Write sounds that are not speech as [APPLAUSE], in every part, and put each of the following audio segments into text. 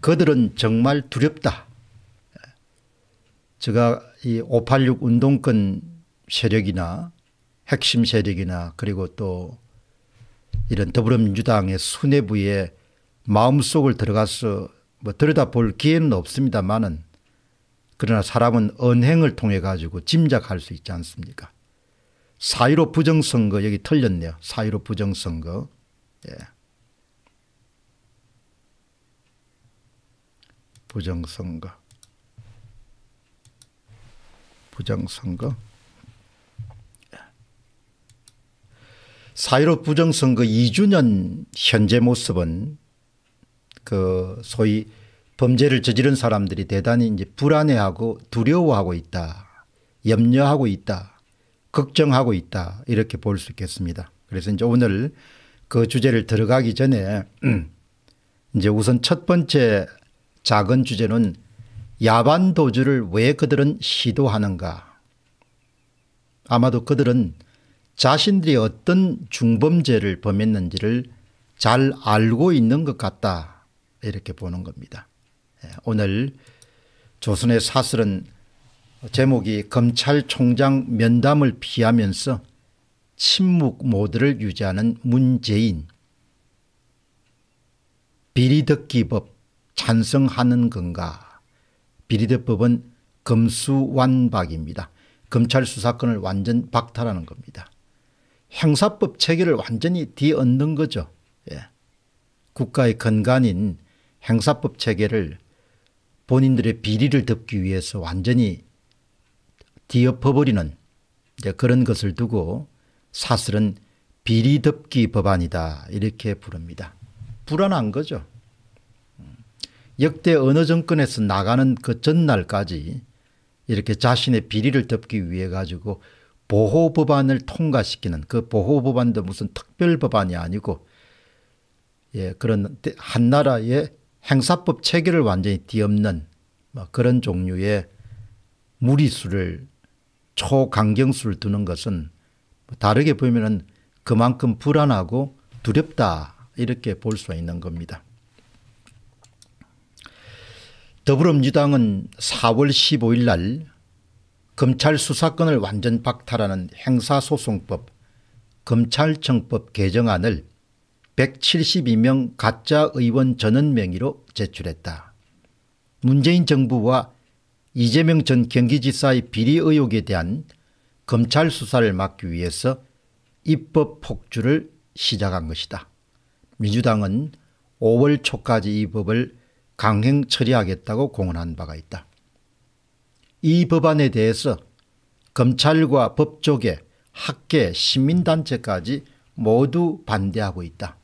그들은 정말 두렵다. 제가 이 586 운동권 세력이나 핵심 세력이나 그리고 또 이런 더불어민주당의 수뇌부의 마음속을 들어가서 뭐 들여다볼 기회는 없습니다만은 그러나 사람은 언행을 통해 가지고 짐작할 수 있지 않습니까? 사1로 부정선거 여기 틀렸네요. 사1로 부정선거. 예. 부정선거 부정선거 사1 5 부정선거 2주년 현재 모습은 그 소위 범죄를 저지른 사람들이 대단히 이제 불안해하고 두려워하고 있다. 염려하고 있다. 걱정하고 있다. 이렇게 볼 수 있겠습니다. 그래서 이제 오늘 그 주제를 들어가기 전에 [CLEARS THROAT] 이제 우선 첫 번째 작은 주제는 야반 도주를 왜 그들은 시도하는가? 아마도 그들은 자신들이 어떤 중범죄를 범했는지를 잘 알고 있는 것 같다 이렇게 보는 겁니다. 예, 오늘 조선의 사슬은 제목이 검찰총장 면담을 피하면서 침묵 모드를 유지하는 문재인 비리듣기법 찬성하는 건가? 비리대법은 검수완박입니다. 검찰 수사권을 완전 박탈하는 겁니다. 형사법 체계를 완전히 뒤엎는 거죠. 예. 국가의 근간인 행사법 체계를 본인들의 비리를 덮기 위해서 완전히 뒤엎어버리는 그런 것을 두고 사슬은 비리덮기 법안이다 이렇게 부릅니다. 불안한 거죠. 역대 어느 정권에서 나가는 그 전날까지 이렇게 자신의 비리를 덮기 위해 가지고 보호법안을 통과시키는 그 보호법안도 무슨 특별법안이 아니고 예, 그런 한 나라의 행사법 체계를 완전히 뒤엎는 뭐 그런 종류의 무리수를 초강경수를 두는 것은 뭐 다르게 보면 그만큼 불안하고 두렵다 이렇게 볼 수 있는 겁니다. 더불어민주당은 4월 15일 날 검찰 수사권을 완전 박탈하는 행사소송법 검찰청법 개정안을 172명 가짜 의원 전원 명의로 제출했다. 문재인 정부와 이재명 전 경기지사의 비리 의혹에 대한 검찰 수사를 막기 위해서 입법 폭주를 시작한 것이다. 민주당은 5월 초까지 이 법을 강행 처리하겠다고 공언한 바가 있다. 이 법안에 대해서 검찰과 법조계, 학계, 시민단체까지 모두 반대하고 있다.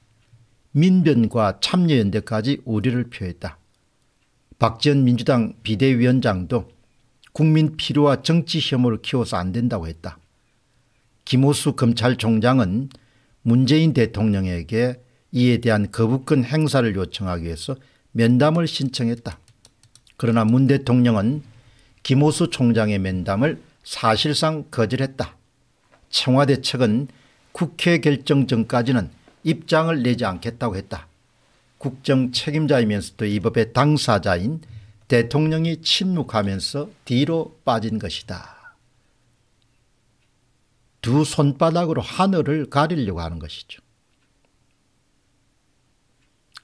민변과 참여연대까지 우려를 표했다. 박지원 민주당 비대위원장도 국민 필요와 정치 혐오를 키워서 안 된다고 했다. 김호수 검찰총장은 문재인 대통령에게 이에 대한 거부권 행사를 요청하기 위해서 면담을 신청했다. 그러나 문 대통령은 김호수 총장의 면담을 사실상 거절했다. 청와대 측은 국회 결정 전까지는 입장을 내지 않겠다고 했다. 국정 책임자이면서도 이 법의 당사자인 대통령이 침묵하면서 뒤로 빠진 것이다. 두 손바닥으로 하늘을 가리려고 하는 것이죠.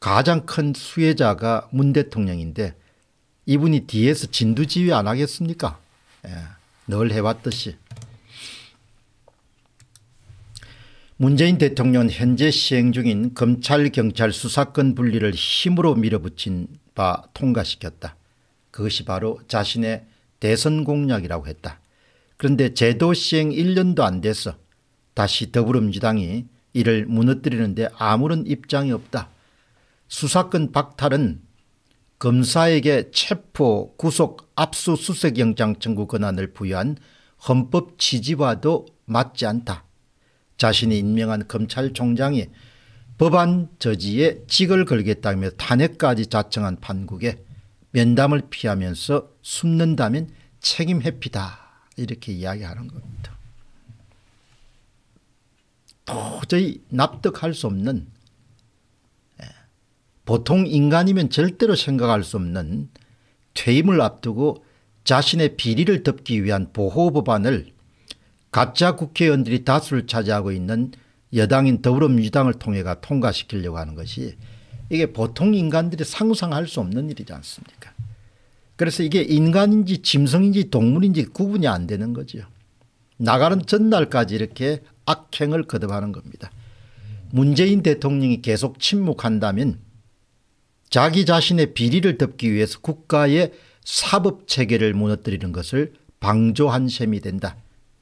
가장 큰 수혜자가 문 대통령인데 이분이 뒤에서 진두지휘 안 하겠습니까? 예, 늘 해왔듯이. 문재인 대통령은 현재 시행 중인 검찰 경찰 수사권 분리를 힘으로 밀어붙인 바 통과시켰다. 그것이 바로 자신의 대선 공약이라고 했다. 그런데 제도 시행 1년도 안 돼서 다시 더불어민주당이 이를 무너뜨리는데 아무런 입장이 없다. 수사권 박탈은 검사에게 체포 구속 압수수색영장 청구 권한을 부여한 헌법 취지와도 맞지 않다. 자신이 임명한 검찰총장이 법안 저지에 직을 걸겠다며 탄핵까지 자청한 판국에 면담을 피하면서 숨는다면 책임 회피다 이렇게 이야기하는 겁니다. 도저히 납득할 수 없는 보통 인간이면 절대로 생각할 수 없는 퇴임을 앞두고 자신의 비리를 덮기 위한 보호법안을 가짜 국회의원들이 다수를 차지하고 있는 여당인 더불어민주당을 통해가 통과시키려고 하는 것이 이게 보통 인간들이 상상할 수 없는 일이지 않습니까 그래서 이게 인간인지 짐승인지 동물인지 구분이 안 되는 거죠. 나가는 전날까지 이렇게 악행을 거듭하는 겁니다. 문재인 대통령이 계속 침묵한다면 자기 자신의 비리를 덮기 위해서 국가의 사법체계를 무너뜨리는 것을 방조한 셈이 된다.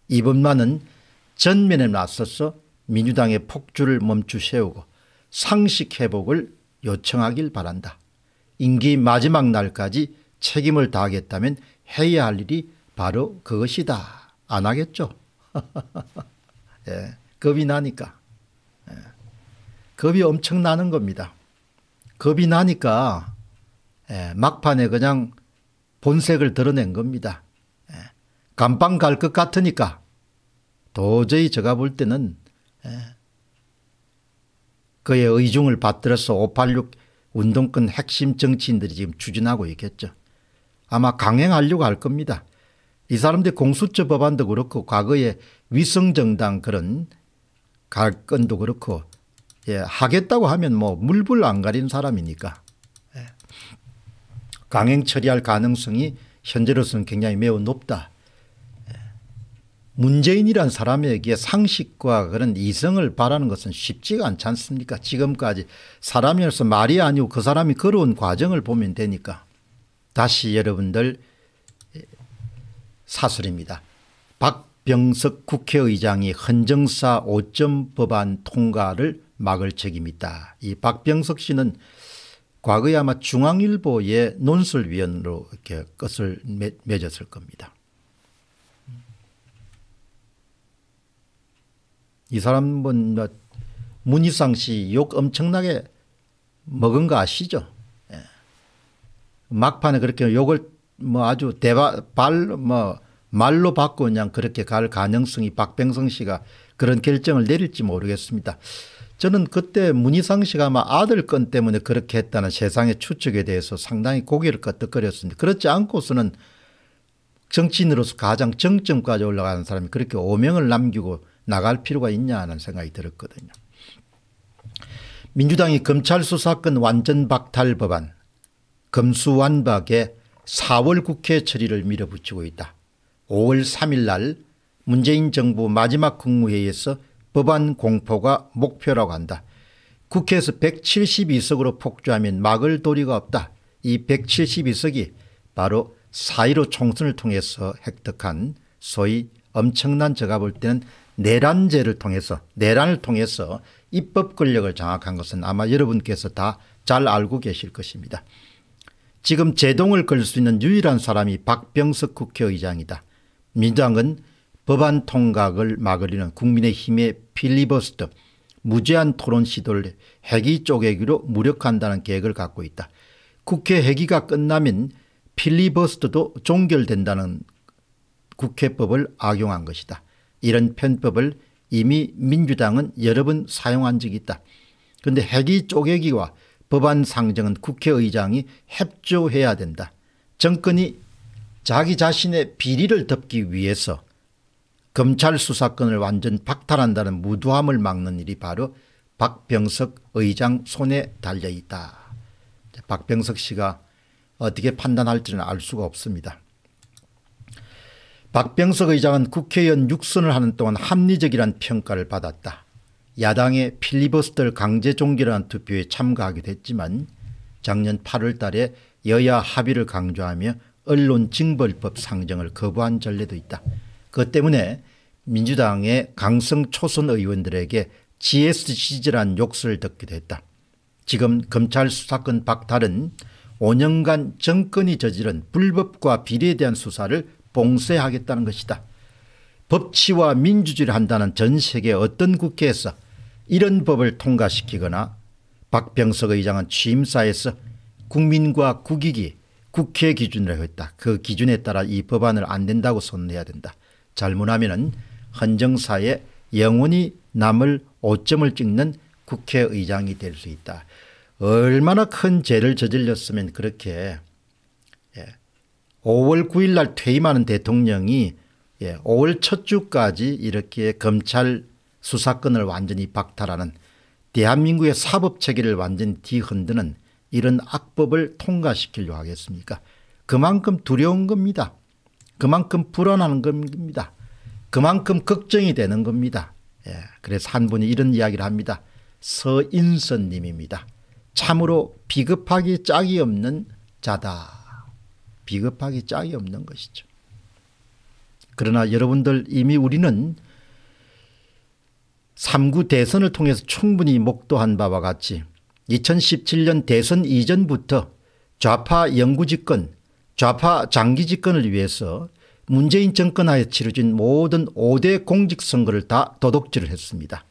이번만은 전면에 나서서 민주당의 폭주를 멈추세우고 상식 회복을 요청하길 바란다. 임기 마지막 날까지 책임을 다하겠다면 해야 할 일이 바로 그것이다. 안 하겠죠. [LAUGHS] 예, 겁이 나니까. 예, 겁이 엄청나는 겁니다. 겁이 나니까 예, 막판에 그냥 본색을 드러낸 겁니다. 예, 감방 갈 것 같으니까 도저히 제가 볼 때는 예, 그의 의중을 받들어서 586 운동권 핵심 정치인들이 지금 추진하고 있겠죠. 아마 강행하려고 할 겁니다. 이 사람들 공수처 법안도 그렇고 과거에 위성정당 그런 갈건도 그렇고 예, 하겠다고 하면 뭐 물불 안 가린 사람이니까 예. 강행 처리할 가능성이 현재로서는 굉장히 매우 높다. 예. 문재인이란 사람에게 상식과 그런 이성을 바라는 것은 쉽지가 않지 않습니까 지금까지 사람이어서 말이 아니고 그 사람이 걸어온 과정을 보면 되니까 다시 여러분들 예, 사설입니다. 박병석 국회의장이 헌정사 5점 법안 통과를 막을 책임이 있다. 이 박병석 씨는 과거에 아마 중앙일보의 논술위원으로 이렇게 끝을 맺었을 겁니다. 이 사람은 뭐, 뭐, 문희상 씨 욕 엄청나게 먹은 거 아시죠? 예. 막판에 그렇게 욕을 뭐 아주 대발 뭐 말로 받고 그냥 그렇게 갈 가능성이 박병성 씨가 그런 결정을 내릴지 모르겠습니다. 저는 그때 문희상 씨가 아마 아들 건 때문에 그렇게 했다는 세상의 추측에 대해서 상당히 고개를 끄덕거렸습니다. 그렇지 않고서는 정치인으로서 가장 정점까지 올라가는 사람이 그렇게 오명을 남기고 나갈 필요가 있냐 하는 생각이 들었거든요. 민주당이 검찰 수사권 완전 박탈 법안 검수완박에 4월 국회 처리를 밀어붙이고 있다. 5월 3일 날 문재인 정부 마지막 국무회의에서 법안 공포가 목표라고 한다. 국회에서 172석으로 폭주하면 막을 도리가 없다. 이 172석이 바로 4.15 총선을 통해서 획득한 소위 엄청난 제가 볼 때는 내란제를 통해서 내란을 통해서 입법 권력을 장악한 것은 아마 여러분께서 다 잘 알고 계실 것입니다. 지금 제동을 걸 수 있는 유일한 사람이 박병석 국회의장이다. 민주당은 법안 통각을 막으려는 국민의힘의 필리버스터 무제한 토론 시도를 핵이 쪼개기로 무력한다는 계획을 갖고 있다. 국회 회기가 끝나면 필리버스터도 종결된다는 국회법을 악용한 것이다. 이런 편법을 이미 민주당은 여러 번 사용한 적이 있다. 그런데 회기 쪼개기와 법안 상정은 국회의장이 협조해야 된다. 정권이 자기 자신의 비리를 덮기 위해서 검찰 수사권을 완전 박탈한다는 무도함을 막는 일이 바로 박병석 의장 손에 달려있다. 박병석 씨가 어떻게 판단할지는 알 수가 없습니다. 박병석 의장은 국회의원 육선을 하는 동안 합리적이란 평가를 받았다. 야당의 필리버스터 강제 종결한 투표에 참가하기도 했지만 작년 8월 달에 여야 합의를 강조하며 언론 징벌법 상정을 거부한 전례도 있다. 그것 때문에 민주당의 강성 초선 의원들에게 GS지지란 욕설 듣게 됐다. 지금 검찰 수사권 박탈은 5년간 정권이 저지른 불법과 비리에 대한 수사를 봉쇄하겠다는 것이다. 법치와 민주주의를 한다는 전 세계 어떤 국회에서 이런 법을 통과시키거나 박병석 의장은 취임사에서 국민과 국익이 국회 기준이 했다. 그 기준에 따라 이 법안을 안 된다고 선언해야 된다. 잘못하면 헌정사에 영원히 남을 오점을 찍는 국회의장이 될 수 있다. 얼마나 큰 죄를 저질렀으면 그렇게 5월 예, 9일 날 퇴임하는 대통령이 5월 예, 첫 주까지 이렇게 검찰 수사권을 완전히 박탈하는 대한민국의 사법체계를 완전히 뒤흔드는 이런 악법을 통과시키려 하겠습니까 그만큼 두려운 겁니다. 그만큼 불안한 겁니다. 그만큼 걱정이 되는 겁니다. 예, 그래서 한 분이 이런 이야기를 합니다. 서인선님입니다. 참으로 비급하기 짝이 없는 자다. 비급하기 짝이 없는 것이죠. 그러나 여러분들 이미 우리는 3구 대선을 통해서 충분히 목도한 바와 같이 2017년 대선 이전부터 좌파 영구집권 좌파 장기 집권을 위해서 문재인 정권 하에 치러진 모든 5대 공직선거를 다 도둑질을 했습니다.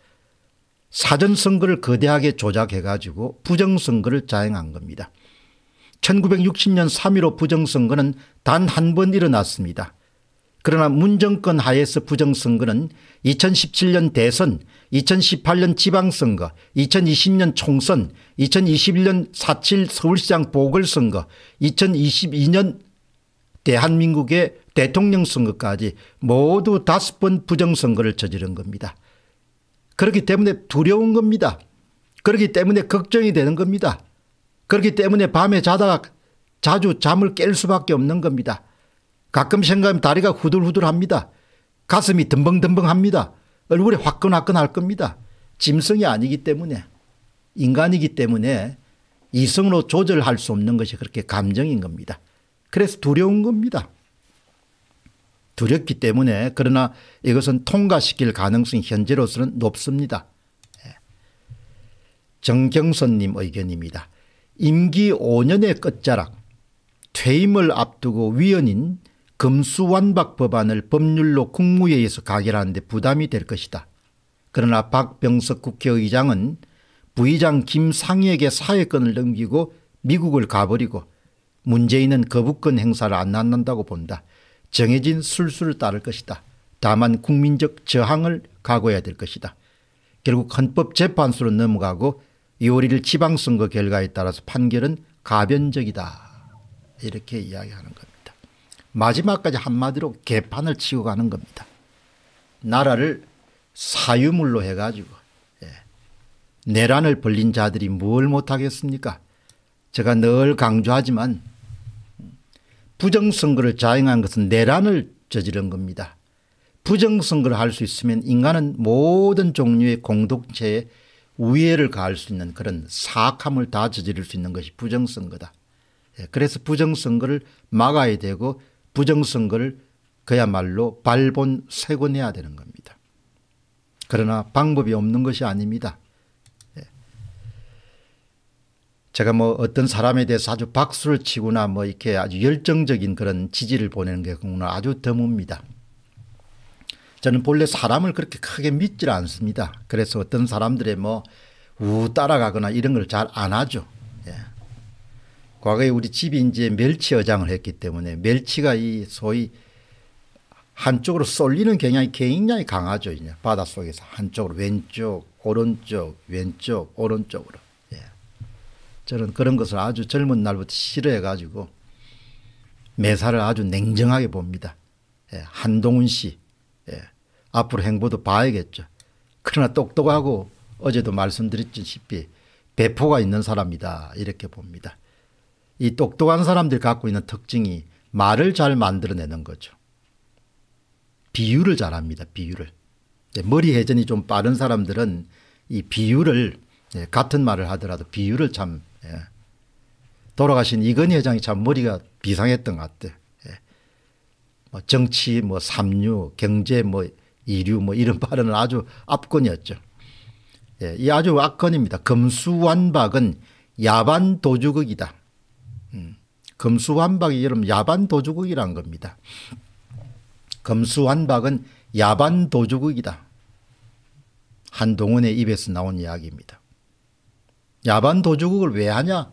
사전선거를 거대하게 조작해 가지고 부정선거를 자행한 겁니다. 1960년 3.15 부정선거는 단 한 번 일어났습니다. 그러나 문정권 하에서 부정선거는 2017년 대선 2018년 지방선거 2020년 총선 2021년 4.7 서울시장 보궐선거 2022년 대한민국의 대통령 선거까지 모두 다섯 번 부정선거를 저지른 겁니다. 그렇기 때문에 두려운 겁니다. 그렇기 때문에 걱정이 되는 겁니다. 그렇기 때문에 밤에 자다가 자주 잠을 깰 수밖에 없는 겁니다. 가끔 생각하면 다리가 후들후들합니다. 가슴이 듬벙듬벙합니다. 얼굴이 화끈화끈할 겁니다. 짐승이 아니기 때문에 인간이기 때문에 이성으로 조절할 수 없는 것이 그렇게 감정인 겁니다. 그래서 두려운 겁니다. 두렵기 때문에 그러나 이것은 통과시킬 가능성이 현재로서는 높습니다. 예. 정경선님 의견입니다. 임기 5년의 끝자락 퇴임을 앞두고 위원인 금수완박 법안을 법률로 국무회의에서 가결하는데 부담이 될 것이다. 그러나 박병석 국회의장은 부의장 김상희에게 사회권을 넘기고 미국을 가버리고 문재인은 거부권 행사를 안 난다고 본다. 정해진 술수를 따를 것이다. 다만 국민적 저항을 각오해야 될 것이다. 결국 헌법재판소로 넘어가고 2월 1 지방선거 결과에 따라서 판결은 가변적이다. 이렇게 이야기하는 겁니다. 마지막까지 한마디로 개판을 치고 가는 겁니다. 나라를 사유물로 해가지고 예. 내란을 벌린 자들이 뭘 못하겠습니까? 제가 늘 강조하지만 부정선거를 자행한 것은 내란을 저지른 겁니다. 부정선거를 할 수 있으면 인간은 모든 종류의 공동체에 우애를 가할 수 있는 그런 사악함을 다 저지를 수 있는 것이 부정선거다. 예, 그래서 부정선거를 막아야 되고 부정선거를 그야말로 발본 세곤해야 되는 겁니다. 그러나 방법이 없는 것이 아닙니다. 예. 제가 뭐 어떤 사람에 대해서 아주 박수를 치거나 뭐 이렇게 아주 열정적인 그런 지지를 보내는 게 오늘 아주 드뭅니다. 저는 본래 사람을 그렇게 크게 믿질 않습니다. 그래서 어떤 사람들의 뭐 우 따라가거나 이런 걸 잘 안 하죠. 예. 과거에 우리 집이 이제 멸치 어장을 했기 때문에 멸치가 이 소위 한쪽으로 쏠리는 경향이 굉장히 강하죠. 이제 바닷속에서 한쪽으로 왼쪽, 오른쪽, 왼쪽, 오른쪽으로. 예. 저는 그런 것을 아주 젊은 날부터 싫어해 가지고 매사를 아주 냉정하게 봅니다. 예. 한동훈 씨. 예. 앞으로 행보도 봐야겠죠. 그러나 똑똑하고 어제도 말씀드렸듯이 배포가 있는 사람이다. 이렇게 봅니다. 이 똑똑한 사람들이 갖고 있는 특징이 말을 잘 만들어내는 거죠. 비유를 잘합니다. 비유를. 머리 회전이 좀 빠른 사람들은 이 비유를 예, 같은 말을 하더라도 비유를 참 예. 돌아가신 이건희 회장이 참 머리가 비상했던 것 같아요. 예. 뭐 정치, 뭐 삼류, 경제, 뭐 이류, 뭐 이런 [LAUGHS] 발언은 아주 압권이었죠. 이 아주 악권입니다 금수완박은 야반 도주극이다. 금수완박이 여러분 야반도주국이란 겁니다. 금수완박은 야반도주국이다. 한동훈의 입에서 나온 이야기입니다. 야반도주국을 왜 하냐?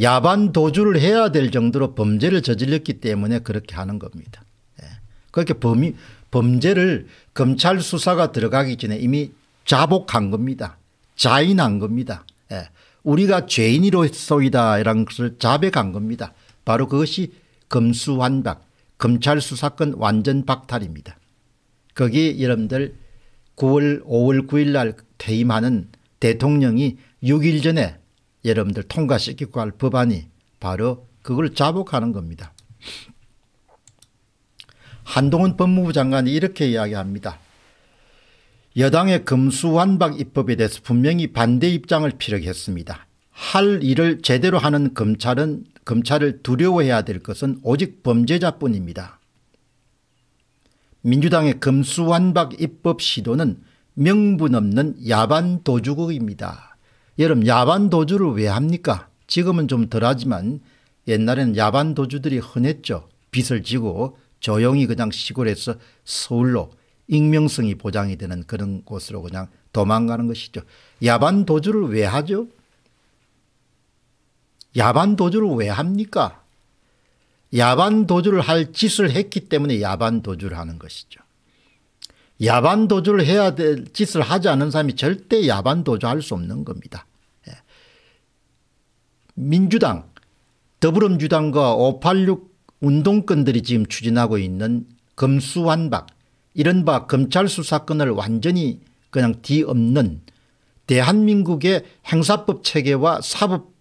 야반도주를 해야 될 정도로 범죄를 저질렀기 때문에 그렇게 하는 겁니다. 예. 그렇게 범이, 범죄를 검찰 수사가 들어가기 전에 이미 자복한 겁니다. 자인한 겁니다. 예. 우리가 죄인으로서이다라는 것을 자백한 겁니다. 바로 그것이 검수완박 검찰 수사권 완전 박탈입니다. 거기 여러분들 9월 5월 9일 날 퇴임하는 대통령이 6일 전에 여러분들 통과시키고 할 법안이 바로 그걸 자복하는 겁니다. 한동훈 법무부 장관이 이렇게 이야기합니다. 여당의 금수완박 입법에 대해서 분명히 반대 입장을 피력했습니다. 할 일을 제대로 하는 검찰은 검찰을 두려워해야 될 것은 오직 범죄자뿐입니다. 민주당의 금수완박 입법 시도는 명분 없는 야반 도주국입니다. 여러분 야반 도주를 왜 합니까? 지금은 좀 덜하지만 옛날에는 야반 도주들이 흔했죠. 빚을 지고 조용히 그냥 시골에서 서울로 익명성이 보장이 되는 그런 곳으로 그냥 도망가는 것이죠. 야반 도주를 왜 하죠? 야반 도주를 왜 합니까? 야반 도주를 할 짓을 했기 때문에 야반 도주를 하는 것이죠. 야반 도주를 해야 될 짓을 하지 않은 사람이 절대 야반 도주할 수 없는 겁니다. 예. 민주당, 더불어민주당과 586 운동권들이 지금 추진하고 있는 검수완박, 이른바 검찰 수사권을 완전히 그냥 뒤엎는 대한민국의 행사법 체계와 사법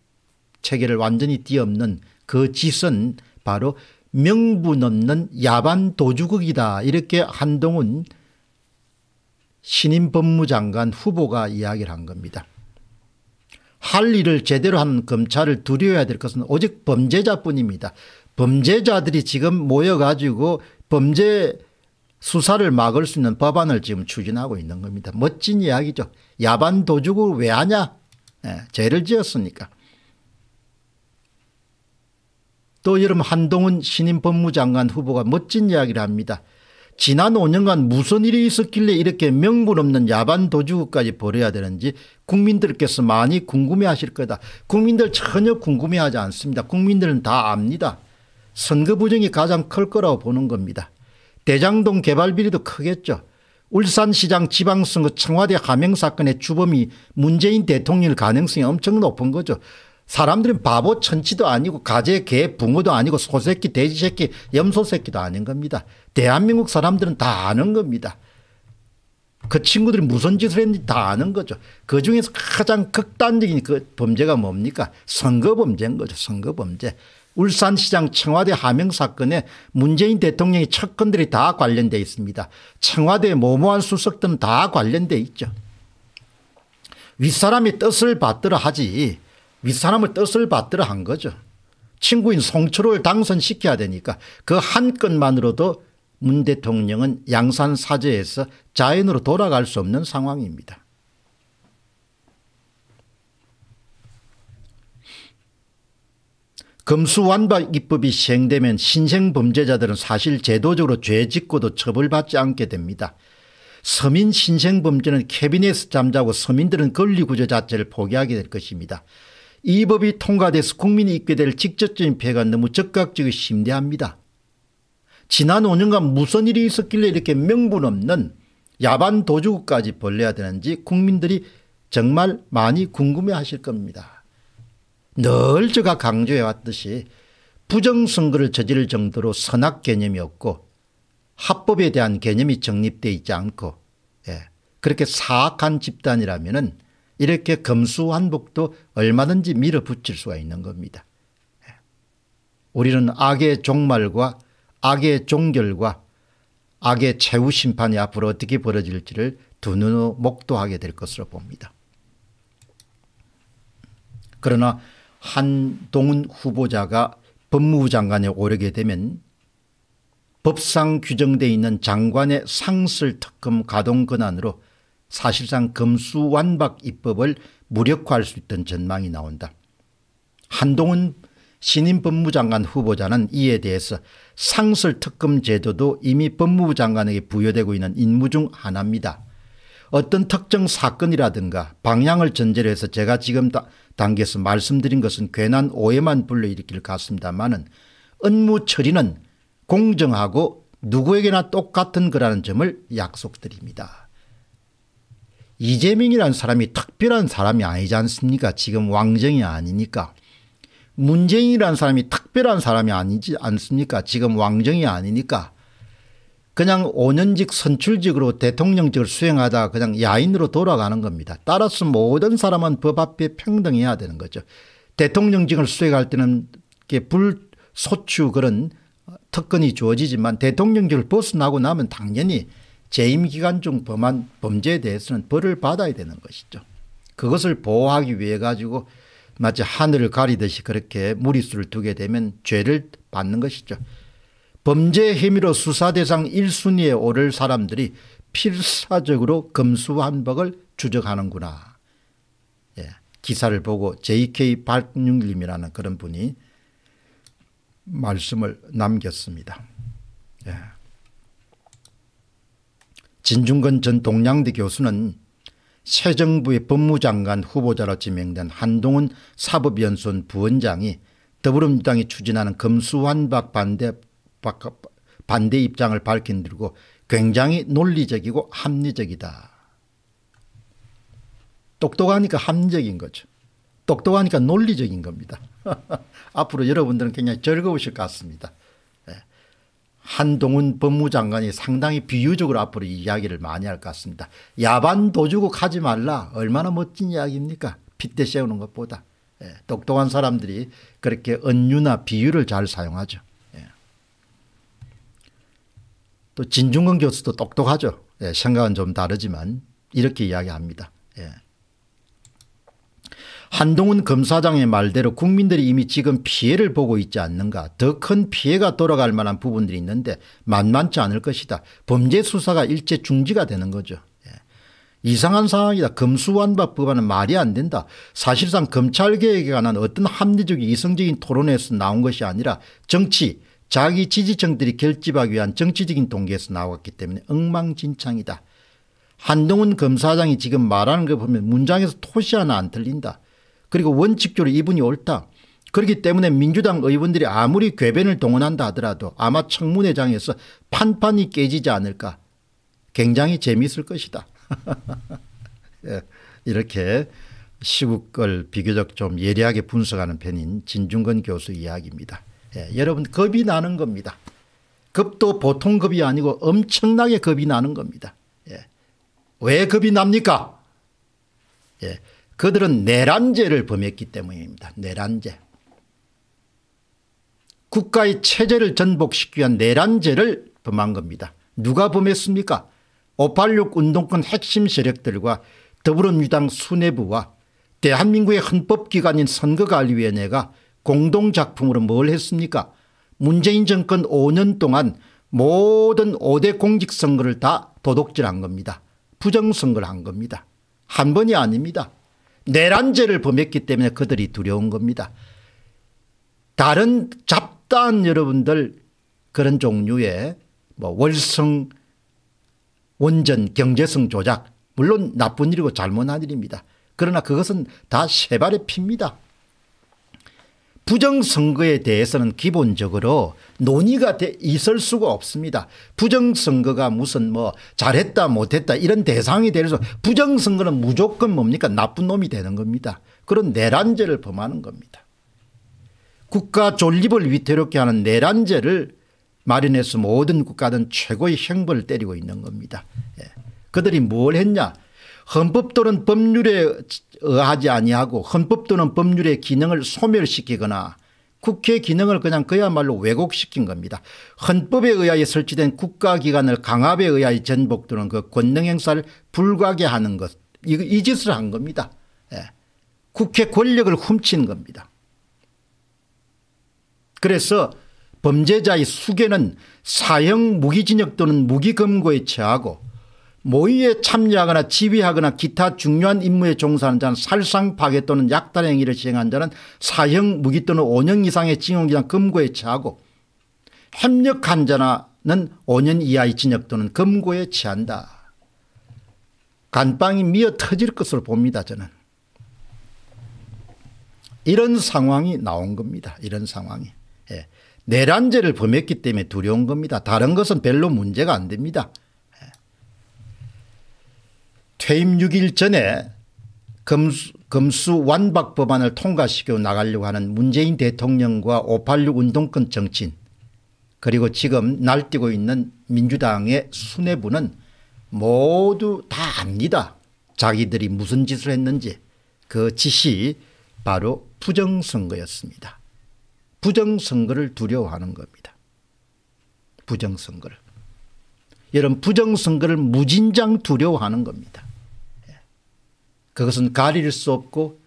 체계를 완전히 뒤엎는 그 짓은 바로 명분 없는 야반 도주극이다 이렇게 한동훈 신임 법무장관 후보가 이야기를 한 겁니다. 할 일을 제대로 한 검찰을 두려워야 될 것은 오직 범죄자뿐입니다. 범죄자들이 지금 모여가지고 범죄 수사를 막을 수 있는 법안을 지금 추진하고 있는 겁니다. 멋진 이야기죠. 야반 도둑을 왜 하냐? 예, 죄를 지었으니까. 또 여름 한동훈 신임 법무장관 후보가 멋진 이야기를 합니다. 지난 5년간 무슨 일이 있었길래 이렇게 명분 없는 야반 도주까지 벌여야 되는지 국민들께서 많이 궁금해하실 거다. 국민들 전혀 궁금해하지 않습니다. 국민들은 다 압니다. 선거 부정이 가장 클 거라고 보는 겁니다. 대장동 개발 비리도 크겠죠. 울산시장 지방선거 청와대 하명 사건의 주범이 문재인 대통령일 가능성이 엄청 높은 거죠. 사람들은 바보 천치도 아니고 가재 개 붕어도 아니고 소새끼 돼지새끼 염소새끼도 아닌 겁니다. 대한민국 사람들은 다 아는 겁니다. 그 친구들이 무슨 짓을 했는지 다 아는 거죠. 그 중에서 가장 극단적인 그 범죄가 뭡니까? 선거 범죄인 거죠. 선거 범죄. 울산시장 청와대 하명 사건에 문재인 대통령의 척건들이 다관련되어 있습니다. 청와대 모모한 수석들다 관련돼 있죠. 윗사람이 뜻을 받들어 하지 윗사람을 뜻을 받들어 한 거죠. 친구인 송철호를 당선시켜야 되니까 그한 건만으로도 문 대통령은 양산 사제에서 자연으로 돌아갈 수 없는 상황입니다. 검수완박입법이 시행되면 신생범죄자들은 사실 제도적으로 죄 짓고도 처벌받지 않게 됩니다. 서민 신생범죄는 캐비넷에 잠자고 서민들은 권리구조 자체를 포기하게 될 것입니다. 이 법이 통과돼서 국민이 입게 될 직접적인 폐가 너무 적극적이 심대합니다. 지난 5년간 무슨 일이 있었길래 이렇게 명분 없는 야반 도주국까지 벌려야 되는지 국민들이 정말 많이 궁금해 하실 겁니다. 늘 제가 강조해왔듯이 부정선거를 저지를 정도로 선악 개념이 없고 합법에 대한 개념이 정립되어 있지 않고 예. 그렇게 사악한 집단이라면 은 이렇게 검수한복도 얼마든지 밀어붙일 수가 있는 겁니다. 예. 우리는 악의 종말과 악의 종결과 악의 최후 심판이 앞으로 어떻게 벌어질지를 두 눈으로 목도하게 될 것으로 봅니다. 그러나 한동훈 후보자가 법무부 장관에 오르게 되면 법상 규정되어 있는 장관의 상설 특검 가동 권한으로 사실상 검수완박 입법을 무력화할 수 있던 전망이 나온다. 한동훈 신임 법무장관 후보자는 이에 대해서 상설특검 제도도 이미 법무부 장관에게 부여되고 있는 임무 중 하나입니다. 어떤 특정 사건이라든가 방향을 전제로 해서 제가 지금 단계에서 말씀드린 것은 괜한 오해만 불러일으킬 것 같습니다만은 업무 처리는 공정하고 누구에게나 똑같은 거라는 점을 약속드립니다. 이재명이라는 사람이 특별한 사람이 아니지 않습니까 지금 왕정이 아니니까. 문재인이라는 사람이 특별한 사람이 아니지 않습니까 지금 왕정이 아니니까. 그냥 5년직 선출직으로 대통령직을 수행하다 그냥 야인으로 돌아가는 겁니다. 따라서 모든 사람은 법 앞에 평등해야 되는 거죠. 대통령직을 수행할 때는 불소추 그런 특권이 주어지지만 대통령직을 벗어나고 나면 당연히 재임기간 중 범한 범죄에 대해서는 벌을 받아야 되는 것이죠. 그것을 보호하기 위해 가지고 마치 하늘을 가리듯이 그렇게 무리수를 두게 되면 죄를 받는 것이죠. 범죄 혐의로 수사 대상 1순위에 오를 사람들이 필사적으로 검수한박을 추적하는구나. 예, 기사를 보고 JK 발육님이라는 그런 분이 말씀을 남겼습니다. 예. 진중근 전 동양대 교수는 새 정부의 법무장관 후보자로 지명된 한동훈 사법연수원 부원장이 더불어민주당이 추진하는 검수완박 반대 반대 입장을 밝힌 들고 굉장히 논리적이고 합리적이다. 똑똑하니까 합리적인 거죠. 똑똑하니까 논리적인 겁니다. [LAUGHS] 앞으로 여러분들은 굉장히 즐거우실 것 같습니다. 예. 한동훈 법무장관이 상당히 비유적으로 앞으로 이야기를 많이 할 것 같습니다. 야반 도주국 하지 말라. 얼마나 멋진 이야기입니까? 핏대 세우는 것보다. 예. 똑똑한 사람들이 그렇게 은유나 비유를 잘 사용하죠. 또 진중근 교수도 똑똑하죠. 예, 생각은 좀 다르지만 이렇게 이야기합니다. 예. 한동훈 검사장의 말대로 국민들이 이미 지금 피해를 보고 있지 않는가 더 큰 피해가 돌아갈 만한 부분들이 있는데 만만치 않을 것이다. 범죄 수사가 일제 중지가 되는 거죠. 예. 이상한 상황이다. 검수완박 법안은 말이 안 된다. 사실상 검찰개혁에 관한 어떤 합리적 이성적인 토론에서 나온 것이 아니라 정치 자기 지지층들이 결집하기 위한 정치적인 동기에서 나왔기 때문에 엉망진창이다. 한동훈 검사장이 지금 말하는 거 보면 문장에서 토시 하나 안 틀린다. 그리고 원칙적으로 이분이 옳다. 그렇기 때문에 민주당 의원들이 아무리 궤변을 동원한다 하더라도 아마 청문회장에서 판판이 깨지지 않을까. 굉장히 재미있을 것이다. [LAUGHS] 예, 이렇게 시국을 비교적 좀 예리하게 분석하는 편인 진중근 교수 이야기입니다. 예, 여러분 겁이 나는 겁니다. 겁도 보통 겁이 아니고 엄청나게 겁이 나는 겁니다. 예. 왜 겁이 납니까? 예. 그들은 내란제를 범했기 때문입니다. 내란제. 국가의 체제를 전복시키기 위한 내란제를 범한 겁니다. 누가 범했습니까? 586 운동권 핵심 세력들과 더불어민주당 수뇌부와 대한민국의 헌법기관인 선거관리위원회가 공동작품으로 뭘 했습니까 문재인 정권 5년 동안 모든 5대 공직선거를 다 도둑질한 겁니다. 부정선거를 한 겁니다. 한 번이 아닙니다. 내란죄를 범했기 때문에 그들이 두려운 겁니다. 다른 잡다한 여러분들 그런 종류의 뭐 월성 원전 경제성 조작 물론 나쁜 일이고 잘못한 일입니다. 그러나 그것은 다 세발의 피입니다. 부정선거에 대해서는 기본적으로 논의가 돼 있을 수가 없습니다. 부정선거가 무슨 뭐 잘했다 못했다 이런 대상이 되서 부정선거는 무조건 뭡니까 나쁜 놈이 되는 겁니다. 그런 내란죄를 범하는 겁니다. 국가 존립을 위태롭게 하는 내란죄를 마련해서 모든 국가는 최고의 형벌을 때리고 있는 겁니다. 예. 그들이 뭘 했냐 헌법 또는 법률에 의하지 아니하고 헌법 또는 법률의 기능을 소멸시키거나 국회 기능을 그냥 그야말로 왜곡시킨 겁니다. 헌법에 의하여 설치된 국가기관을 강압에 의하여 전복 또는 그 권능 행사를 불가하게 하는 것. 이, 이 짓을 한 겁니다. 예. 국회 권력을 훔친 겁니다. 그래서 범죄자의 수계는 사형 무기진역 또는 무기검거에 처하고 모의에 참여하거나 지휘하거나 기타 중요한 임무에 종사하는 자는 살상 파괴 또는 약탈 행위를 시행한 자는 사형 무기 또는 5년 이상의 징역 이상 금고에 처하고 협력한 자는 5년 이하의 징역 또는 금고에 처한다. 간방이 미어 터질 것으로 봅니다 저는. 이런 상황이 나온 겁니다. 이런 상황이. 예. 내란죄를 범했기 때문에 두려운 겁니다. 다른 것은 별로 문제가 안 됩니다. 퇴임 6일 전에 금수, 금수 완박 법안을 통과시켜 나가려고 하는 문재인 대통령과 586 운동권 정치인 그리고 지금 날뛰고 있는 민주당의 수뇌부는 모두 다 압니다. 자기들이 무슨 짓을 했는지 그 짓이 바로 부정선거였습니다. 부정선거를 두려워하는 겁니다. 부정선거를. 여러분 부정선거를 무진장 두려워하는 겁니다. 그것은 가릴 수 없고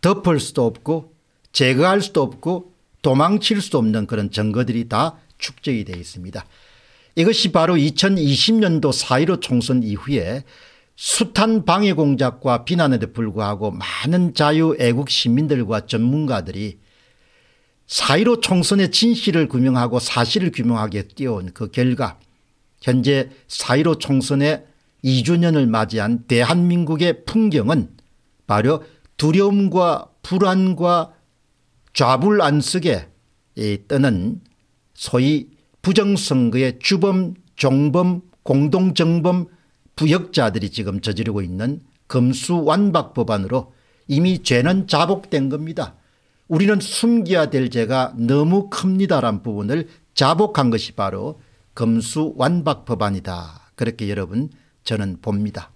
덮을 수도 없고 제거할 수도 없고 도망칠 수도 없는 그런 증거들이 다 축적이 되어 있습니다. 이것이 바로 2020년도 4.15 총선 이후에 숱한 방해 공작과 비난에도 불구하고 많은 자유애국 시민들과 전문가들이 4.15 총선의 진실을 규명하고 사실을 규명하기 뛰어온 그 결과 현재 4.15 총선의 2주년을 맞이한 대한민국의 풍경은 바로 두려움과 불안과 좌불안석에 뜨는 소위 부정선거의 주범, 종범, 공동정범, 부역자들이 지금 저지르고 있는 금수완박 법안으로 이미 죄는 자복된 겁니다. 우리는 숨겨야 될 죄가 너무 큽니다란 부분을 자복한 것이 바로 금수완박 법안이다. 그렇게 여러분 저는 봅니다.